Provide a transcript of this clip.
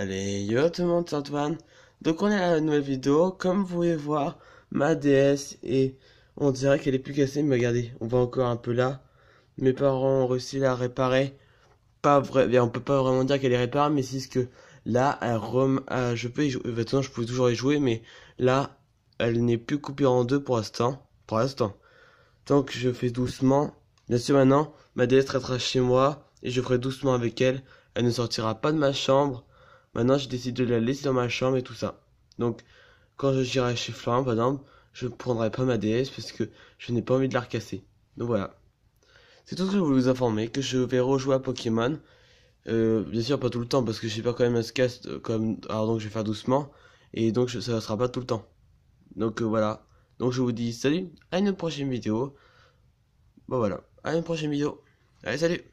Allez yo tout le monde c'est Antoine Donc on est à la nouvelle vidéo Comme vous pouvez voir ma déesse est on dirait qu'elle est plus cassée mais regardez on va encore un peu là Mes parents ont réussi à la réparer Pas vrai eh on peut pas vraiment dire qu'elle est réparée mais c'est ce que là elle rem... Euh, je peux maintenant je peux toujours y jouer mais là elle n'est plus coupée en deux pour l'instant Pour l'instant Donc je fais doucement Bien sûr maintenant ma déesse restera chez moi et je ferai doucement avec elle elle ne sortira pas de ma chambre Maintenant, je décide de la laisser dans ma chambre et tout ça. Donc, quand je j'irai chez Florent, par exemple, je ne prendrai pas ma DS parce que je n'ai pas envie de la recasser. Donc voilà. C'est tout ce que je voulais vous informer, que je vais rejouer à Pokémon. Euh, bien sûr, pas tout le temps, parce que je sais pas quand même un cast, euh, comme... alors donc je vais faire doucement, et donc ça ne sera pas tout le temps. Donc euh, voilà. Donc je vous dis salut, à une prochaine vidéo. Bon voilà, à une prochaine vidéo. Allez, salut